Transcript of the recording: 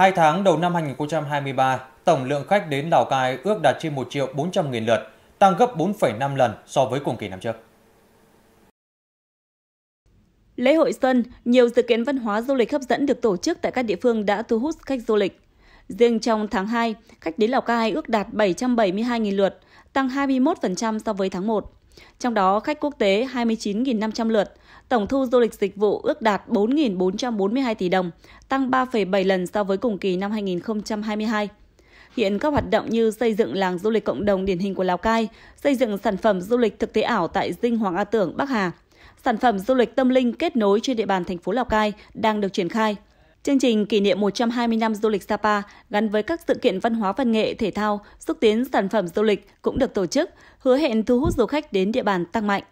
Hai tháng đầu năm 2023, tổng lượng khách đến Lào Cai ước đạt trên 1 triệu 400 nghìn lượt, tăng gấp 4,5 lần so với cùng kỳ năm trước. Lễ hội Xuân, nhiều sự kiện văn hóa du lịch hấp dẫn được tổ chức tại các địa phương đã thu hút khách du lịch. Riêng trong tháng 2, khách đến Lào Cai ước đạt 772.000 lượt, tăng 21% so với tháng 1. Trong đó, khách quốc tế 29.500 lượt, tổng thu du lịch dịch vụ ước đạt 4.442 tỷ đồng, tăng 3,7 lần so với cùng kỳ năm 2022. Hiện các hoạt động như xây dựng làng du lịch cộng đồng điển hình của Lào Cai, xây dựng sản phẩm du lịch thực tế ảo tại Dinh Hoàng A Tưởng, Bắc Hà, sản phẩm du lịch tâm linh kết nối trên địa bàn thành phố Lào Cai đang được triển khai – Chương trình kỷ niệm 120 năm du lịch Sapa gắn với các sự kiện văn hóa văn nghệ, thể thao, xúc tiến sản phẩm du lịch cũng được tổ chức, hứa hẹn thu hút du khách đến địa bàn tăng mạnh.